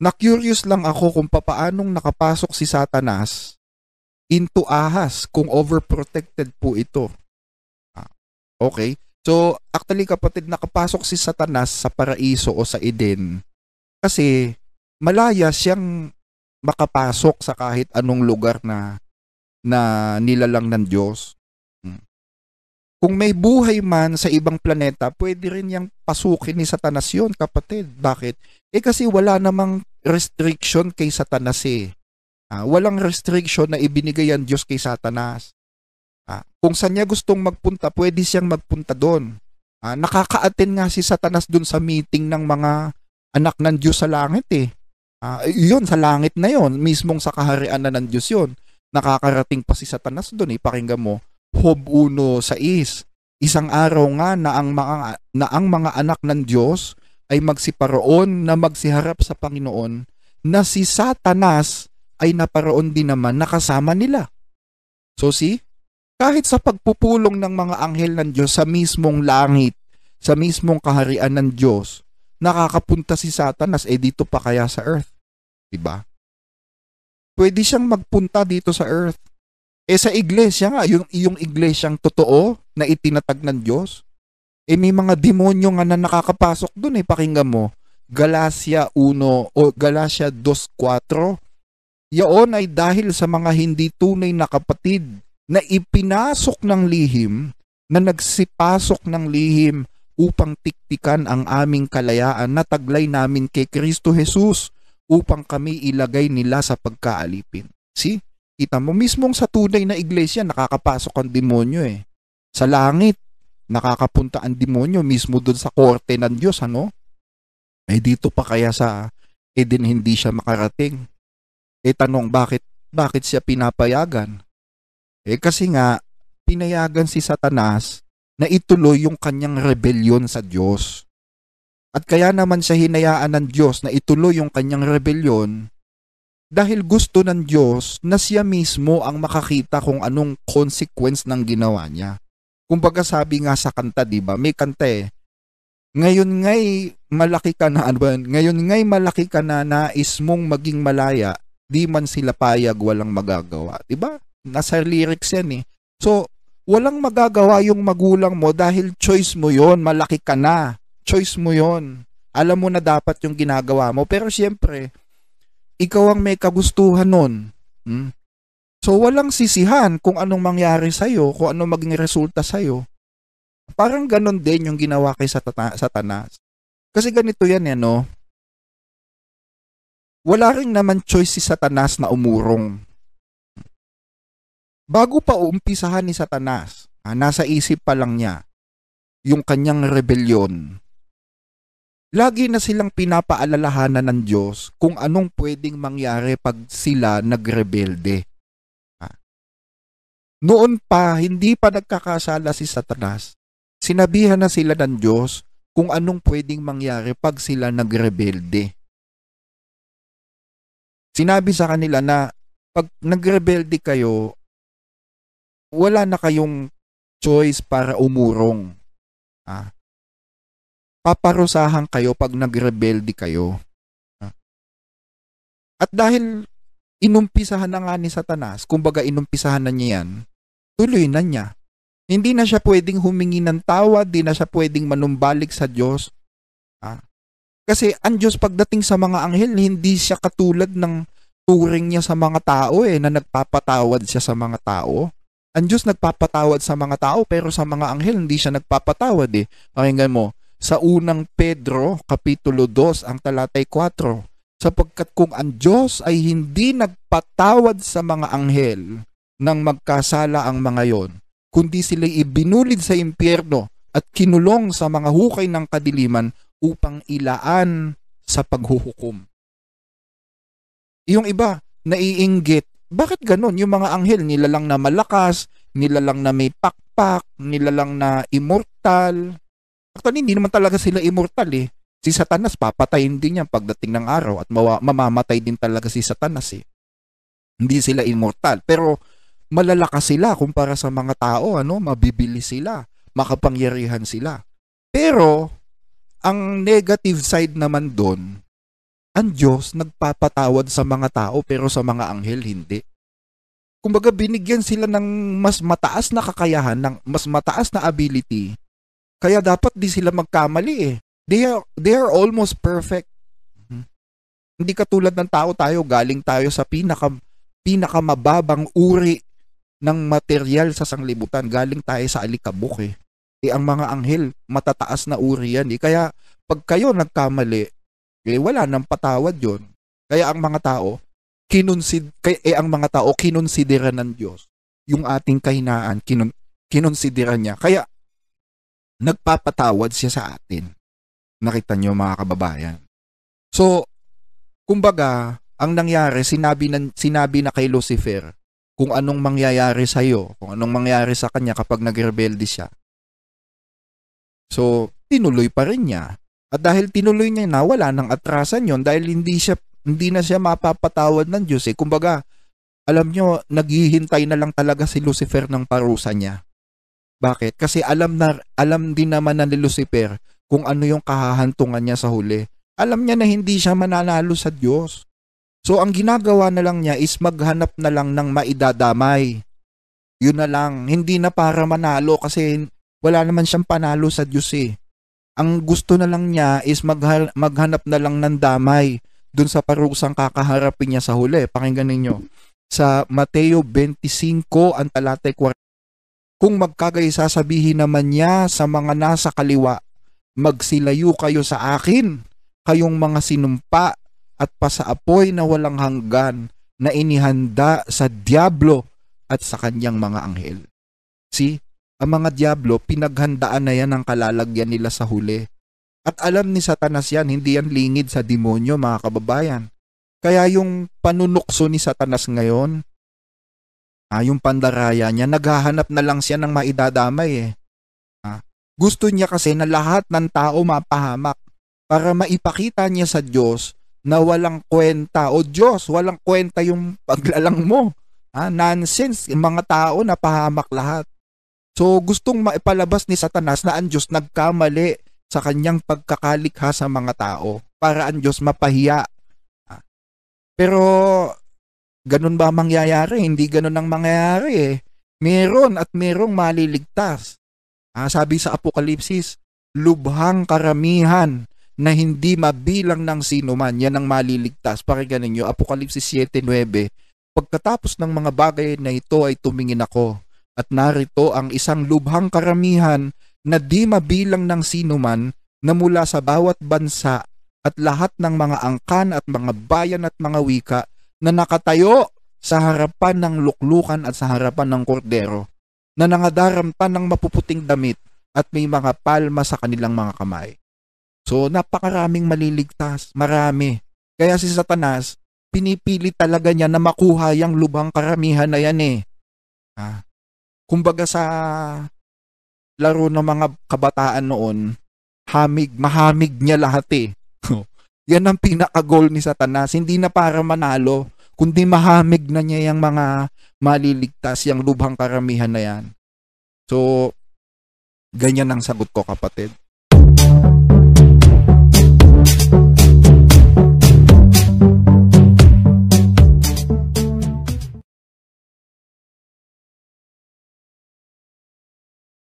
Na-curious lang ako kung paanong nakapasok si Satanas into ahas kung overprotected po ito. Ah, okay? So, actually kapatid, nakapasok si Satanas sa paraiso o sa Eden kasi malaya siyang makapasok sa kahit anong lugar na na nilalang ng Diyos. Hmm. Kung may buhay man sa ibang planeta, pwede rin yang pasukin ni Satanas yun, kapatid. Bakit? Eh kasi wala namang restriction kay Satanas eh. Uh, walang restriction na ibinigay ang Diyos kay Satanas. Uh, kung saan niya gustong magpunta, pwede siyang magpunta doon. Uh, nakaka-attend nga si Satanas doon sa meeting ng mga anak ng Diyos sa langit eh. Uh, yun, sa langit na yon mismong sa kaharian na ng Diyos yon Nakakarating pa si Satanas doon eh, pakinggan mo. Hob 1 sa is. Isang araw nga na ang mga na ang mga anak ng Diyos ay magsiparoon na magsiharap sa Panginoon na si Satanas ay naparoon din naman nakasama nila. So see, kahit sa pagpupulong ng mga anghel ng Diyos sa mismong langit, sa mismong kaharian ng Diyos, nakakapunta si Satanas eh dito pa kaya sa earth. 'Di ba? Pwede siyang magpunta dito sa earth. Eh sa iglesia nga, yung, yung iglesyang totoo na itinatag ng Diyos, eh may mga demonyo nga na nakakapasok doon eh, pakinggan mo. Galacia 1 o Galacia 2.4. Yaon ay dahil sa mga hindi tunay na kapatid na ipinasok ng lihim, na nagsipasok ng lihim upang tiktikan ang aming kalayaan na taglay namin kay Kristo Jesus upang kami ilagay nila sa pagkaalipin. See? Kita mo mismong sa tunay na iglesia nakakapasok ang demonyo eh. Sa langit, nakakapunta ang demonyo mismo doon sa korte ng Diyos, ano? Eh dito pa kaya sa Eden hindi siya makarating. Eh tanong, bakit, bakit siya pinapayagan? Eh kasi nga, pinayagan si Satanas na ituloy yung kanyang rebellion sa Diyos. At kaya naman siya hinayaan ng Diyos na ituloy yung kanyang rebellion dahil gusto ng Diyos na siya mismo ang makakita kung anong consequence ng ginawa niya. Kumbaga sabi nga sa kanta, 'di ba? May kanta eh. Ngayon ngay malaki ka na ano Ngayon ngay malaki ka na nais mong maging malaya, di man sila payag walang magagawa, 'di ba? Nasa lyrics 'yan eh. So, walang magagawa yung magulang mo dahil choice mo 'yon, malaki ka na. Choice mo 'yon. Alam mo na dapat yung ginagawa mo, pero siyempre ikaw ang may kagustuhan nun. Hmm? So walang sisihan kung anong mangyari sa iyo, kung anong maging resulta sa iyo. Parang ganon din yung ginawa kay Satanas. Kasi ganito yan eh, no? Wala rin naman choice si Satanas na umurong. Bago pa umpisahan ni Satanas, ah, nasa isip pa lang niya, yung kanyang rebelyon. Lagi na silang pinapaalalahanan ng Diyos kung anong pwedeng mangyari pag sila nagrebelde. Noon pa, hindi pa nagkakasala si Satanas. Sinabihan na sila ng Diyos kung anong pwedeng mangyari pag sila nagrebelde. Sinabi sa kanila na pag nagrebelde kayo, wala na kayong choice para umurong. Ah. Paparusahan kayo pag nagrebelde kayo. Ah. At dahil inumpisahan na nga ni Satanas, kumbaga inumpisahan na niya yan, tuloy na niya. Hindi na siya pwedeng humingi ng tawad, hindi na siya pwedeng manumbalik sa Diyos. Ah. Kasi ang Diyos pagdating sa mga anghel, hindi siya katulad ng turing niya sa mga tao eh, na nagpapatawad siya sa mga tao. Ang Diyos nagpapatawad sa mga tao, pero sa mga anghel, hindi siya nagpapatawad eh. Pakinggan mo, sa unang Pedro, Kapitulo 2, ang talatay 4, sapagkat kung ang Diyos ay hindi nagpatawad sa mga anghel, nang magkasala ang mga yon, kundi sila ibinulid sa impyerno at kinulong sa mga hukay ng kadiliman upang ilaan sa paghuhukom. Yung iba, naiinggit, bakit ganun? Yung mga anghel, nila lang na malakas, nila lang na may pakpak, nila lang na immortal. Actually, hindi naman talaga sila immortal eh. Si Satanas, papatayin din yan pagdating ng araw at mawa- mamamatay din talaga si Satanas eh. Hindi sila immortal. Pero malalakas sila kumpara sa mga tao, ano, mabibili sila, makapangyarihan sila. Pero ang negative side naman doon, ang Diyos nagpapatawad sa mga tao pero sa mga anghel hindi. Kumbaga binigyan sila ng mas mataas na kakayahan, ng mas mataas na ability. Kaya dapat di sila magkamali eh. They are, they are almost perfect. Hmm. Hindi katulad ng tao tayo, galing tayo sa pinaka pinakamababang uri ng material sa sanglibutan. Galing tayo sa alikabok eh. Eh ang mga anghel, matataas na uri yan eh. Kaya pag kayo nagkamali, eh wala nang patawad yon. Kaya ang mga tao, kinonsid kay eh, ang mga tao kinonsidera ng Diyos yung ating kahinaan, kinon, kinonsidera niya. Kaya nagpapatawad siya sa atin. Nakita niyo mga kababayan. So, kumbaga, ang nangyari, sinabi ng, sinabi na kay Lucifer, kung anong mangyayari sa iyo, kung anong mangyayari sa kanya kapag nagrebelde siya. So, tinuloy pa rin niya. At dahil tinuloy niya nawala wala nang atrasan 'yon dahil hindi siya hindi na siya mapapatawad ng Diyos eh. Kumbaga, alam nyo, naghihintay na lang talaga si Lucifer ng parusa niya. Bakit? Kasi alam na alam din naman na ni Lucifer kung ano yung kahahantungan niya sa huli. Alam niya na hindi siya mananalo sa Diyos. So ang ginagawa na lang niya is maghanap na lang ng maidadamay. Yun na lang, hindi na para manalo kasi wala naman siyang panalo sa Diyos eh. Ang gusto na lang niya is magha- maghanap na lang ng damay dun sa parusang kakaharapin niya sa huli. Pakinggan ninyo. Sa Mateo 25, ang talatay 40. Kung magkagay sasabihin naman niya sa mga nasa kaliwa, magsilayo kayo sa akin, kayong mga sinumpa at pasaapoy na walang hanggan na inihanda sa Diablo at sa kanyang mga anghel. See, ang mga Diablo, pinaghandaan na yan ang kalalagyan nila sa huli. At alam ni Satanas yan, hindi yan lingid sa demonyo mga kababayan. Kaya yung panunukso ni Satanas ngayon, ah, yung pandaraya niya, naghahanap na lang siya ng maidadamay eh. Ah, gusto niya kasi na lahat ng tao mapahamak para maipakita niya sa Diyos na walang kwenta o Diyos, walang kwenta yung paglalang mo. Ha? Nonsense, yung mga tao na pahamak lahat. So gustong maipalabas ni Satanas na ang Diyos nagkamali sa kanyang pagkakalikha sa mga tao para ang Diyos mapahiya. Pero ganun ba mangyayari? Hindi ganun ang mangyayari eh. Meron at merong maliligtas. Ah, sabi sa Apokalipsis, lubhang karamihan na hindi mabilang ng sino man, yan ang maliligtas. Pakinggan ninyo, Apokalipsis 7.9, Pagkatapos ng mga bagay na ito ay tumingin ako, at narito ang isang lubhang karamihan na di mabilang ng sino man na mula sa bawat bansa at lahat ng mga angkan at mga bayan at mga wika na nakatayo sa harapan ng luklukan at sa harapan ng kordero na nangadaramtan ng mapuputing damit at may mga palma sa kanilang mga kamay. So napakaraming maliligtas, marami. Kaya si Satanas, pinipili talaga niya na makuha yung lubang karamihan na yan eh. Ah. Kumbaga sa laro ng mga kabataan noon, hamig, mahamig niya lahat eh. yan ang pinaka-goal ni Satanas, hindi na para manalo, kundi mahamig na niya yung mga maliligtas, yung lubhang karamihan na yan. So, ganyan ang sagot ko kapatid.